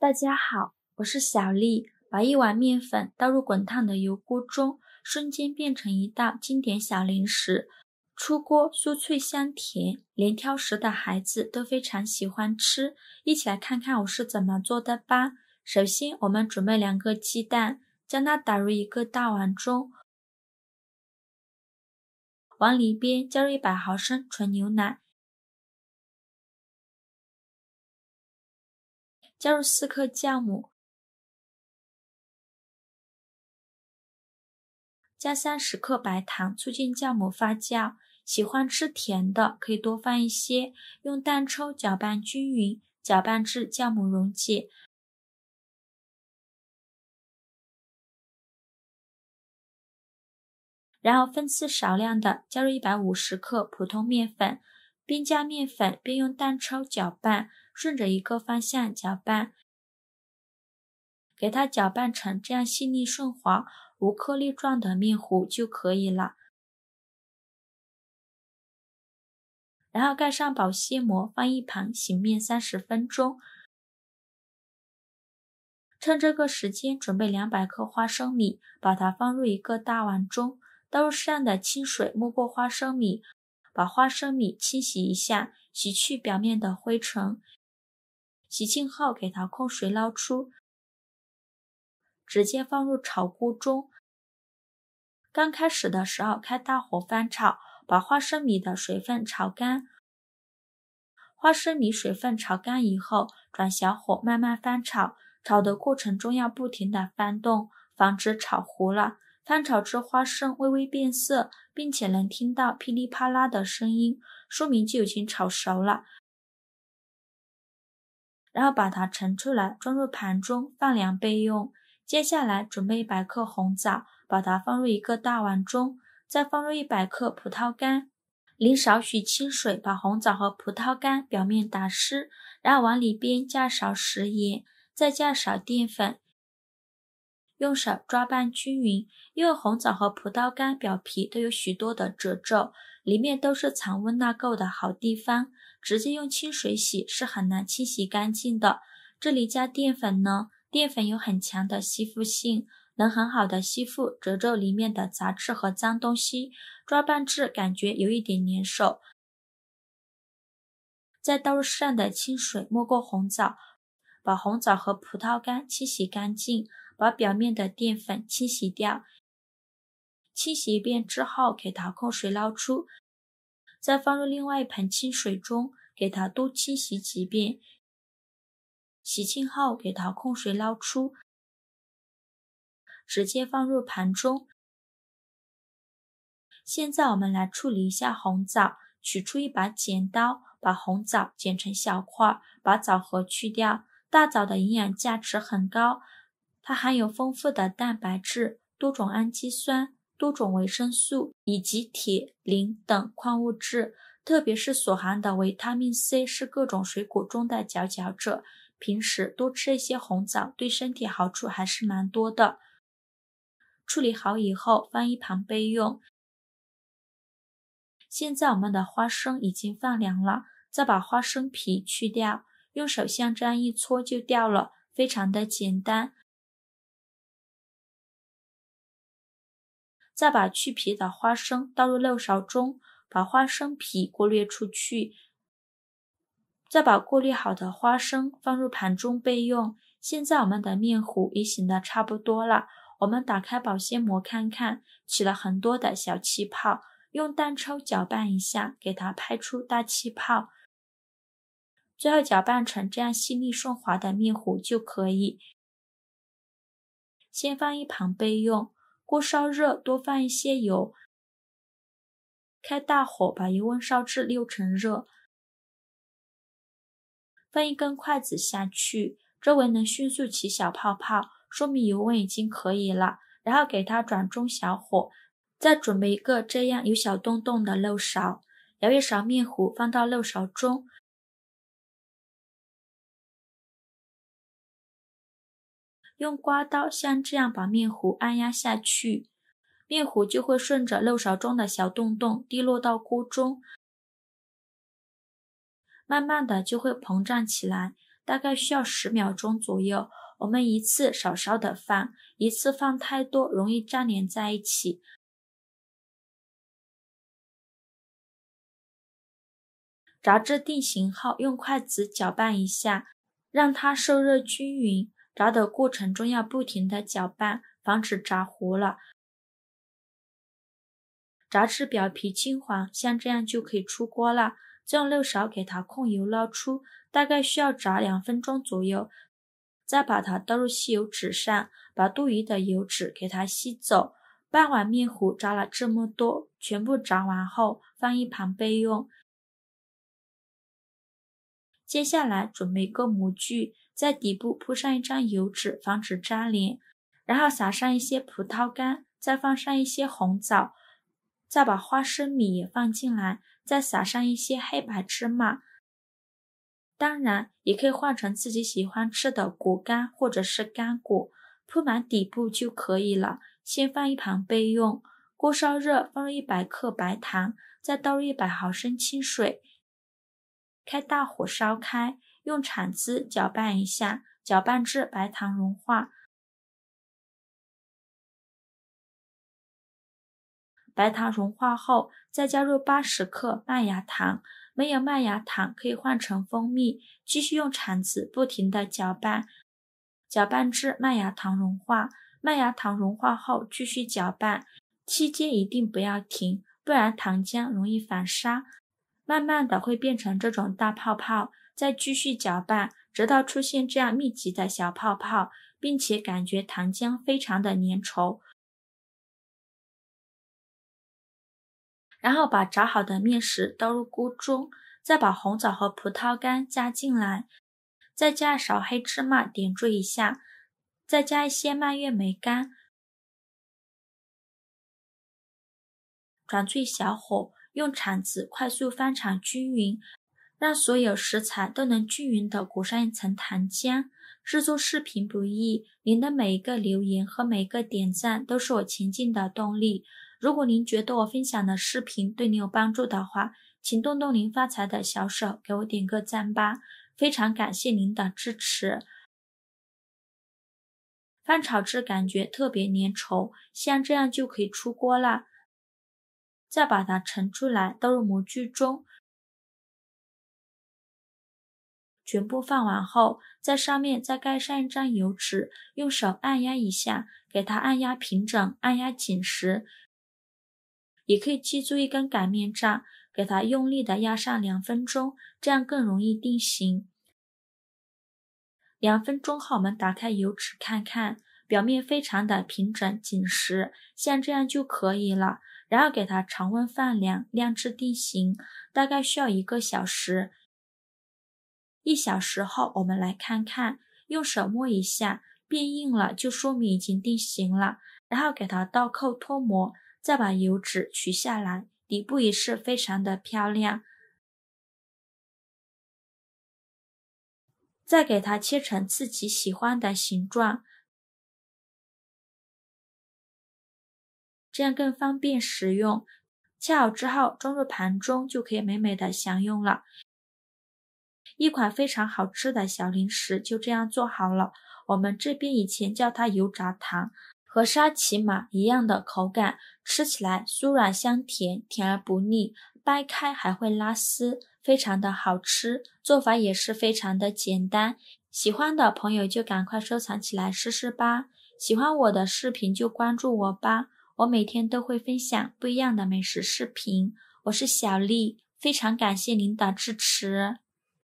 大家好，我是小丽。把一碗面粉倒入滚烫的油锅中，瞬间变成一道经典小零食，出锅酥脆香甜，连挑食的孩子都非常喜欢吃。一起来看看我是怎么做的吧。首先，我们准备两个鸡蛋，将它打入一个大碗中，往里边加入一百毫升纯牛奶。加入四克酵母，加三十克白糖，促进酵母发酵。喜欢吃甜的可以多放一些。用蛋抽搅拌均匀，搅拌至酵母溶解。然后分次少量的加入一百五十克普通面粉，边加面粉边用蛋抽搅拌。顺着一个方向搅拌，给它搅拌成这样细腻顺滑、无颗粒状的面糊就可以了。然后盖上保鲜膜，放一旁醒面三十分钟。趁这个时间，准备两百克花生米，把它放入一个大碗中，倒入适量的清水，没过花生米，把花生米清洗一下，洗去表面的灰尘。洗净后给它控水捞出，直接放入炒锅中。刚开始的时候开大火翻炒，把花生米的水分炒干。花生米水分炒干以后，转小火慢慢翻炒。炒的过程中要不停的翻动，防止炒糊了。翻炒至花生微微变色，并且能听到噼里啪啦的声音，说明就已经炒熟了。然后把它盛出来，装入盘中，放凉备用。接下来准备一百克红枣，把它放入一个大碗中，再放入一百克葡萄干，淋少许清水，把红枣和葡萄干表面打湿，然后往里边加少勺食盐，再加少勺淀粉。用手抓拌均匀，因为红枣和葡萄干表皮都有许多的褶皱，里面都是藏污纳垢的好地方，直接用清水洗是很难清洗干净的。这里加淀粉呢，淀粉有很强的吸附性，能很好的吸附褶皱里面的杂质和脏东西。抓拌至感觉有一点粘手，再倒入适量的清水没过红枣，把红枣和葡萄干清洗干净。把表面的淀粉清洗掉，清洗一遍之后给它控水捞出，再放入另外一盆清水中给它多清洗几遍。洗净后给它控水捞出，直接放入盘中。现在我们来处理一下红枣，取出一把剪刀，把红枣剪成小块，把枣核去掉。大枣的营养价值很高。它含有丰富的蛋白质、多种氨基酸、多种维生素以及铁、磷等矿物质，特别是所含的维他命 C 是各种水果中的佼佼者。平时多吃一些红枣，对身体好处还是蛮多的。处理好以后放一旁备用。现在我们的花生已经放凉了，再把花生皮去掉，用手像这样一搓就掉了，非常的简单。再把去皮的花生倒入漏勺中，把花生皮过滤出去。再把过滤好的花生放入盘中备用。现在我们的面糊也醒的差不多了，我们打开保鲜膜看看，起了很多的小气泡，用蛋抽搅拌一下，给它拍出大气泡，最后搅拌成这样细腻顺滑的面糊就可以，先放一旁备用。锅烧热，多放一些油，开大火把油温烧至六成热，放一根筷子下去，周围能迅速起小泡泡，说明油温已经可以了。然后给它转中小火，再准备一个这样有小洞洞的漏勺，舀一勺面糊放到漏勺中。用刮刀像这样把面糊按压下去，面糊就会顺着漏勺中的小洞洞滴落到锅中，慢慢的就会膨胀起来，大概需要十秒钟左右。我们一次少少的放，一次放太多容易粘连在一起。炸至定型后，用筷子搅拌一下，让它受热均匀。炸的过程中要不停的搅拌，防止炸糊了。炸至表皮金黄，像这样就可以出锅了。用漏勺给它控油捞出，大概需要炸两分钟左右。再把它倒入吸油纸上，把多余的油脂给它吸走。半碗面糊炸了这么多，全部炸完后放一旁备用。接下来准备一个模具。在底部铺上一张油纸，防止粘连，然后撒上一些葡萄干，再放上一些红枣，再把花生米也放进来，再撒上一些黑白芝麻。当然，也可以换成自己喜欢吃的果干或者是干果，铺满底部就可以了。先放一旁备用。锅烧热，放入一百克白糖，再倒入一百毫升清水，开大火烧开。用铲子搅拌一下，搅拌至白糖融化。白糖融化后，再加入八十克麦芽糖。没有麦芽糖可以换成蜂蜜。继续用铲子不停的搅拌，搅拌至麦芽糖融化。麦芽糖融化后，继续搅拌，期间一定不要停，不然糖浆容易反沙，慢慢的会变成这种大泡泡。再继续搅拌，直到出现这样密集的小泡泡，并且感觉糖浆非常的粘稠。然后把炸好的面食倒入锅中，再把红枣和葡萄干加进来，再加一勺黑芝麻点缀一下，再加一些蔓越莓干。转最小火，用铲子快速翻炒均匀。让所有食材都能均匀地裹上一层糖浆。制作视频不易，您的每一个留言和每一个点赞都是我前进的动力。如果您觉得我分享的视频对你有帮助的话，请动动您发财的小手给我点个赞吧！非常感谢您的支持。翻炒至感觉特别粘稠，像这样就可以出锅了。再把它盛出来，倒入模具中。全部放完后，在上面再盖上一张油纸，用手按压一下，给它按压平整、按压紧实。也可以借助一根擀面杖，给它用力的压上两分钟，这样更容易定型。两分钟后，我们打开油纸看看，表面非常的平整紧实，像这样就可以了。然后给它常温放凉，晾至定型，大概需要一个小时。一小时后，我们来看看，用手摸一下，变硬了就说明已经定型了。然后给它倒扣脱模，再把油纸取下来，底部也是非常的漂亮。再给它切成自己喜欢的形状，这样更方便食用。切好之后装入盘中，就可以美美的享用了。一款非常好吃的小零食就这样做好了。我们这边以前叫它油炸糖，和沙琪玛一样的口感，吃起来酥软香甜，甜而不腻，掰开还会拉丝，非常的好吃。做法也是非常的简单，喜欢的朋友就赶快收藏起来试试吧。喜欢我的视频就关注我吧，我每天都会分享不一样的美食视频。我是小丽，非常感谢您的支持。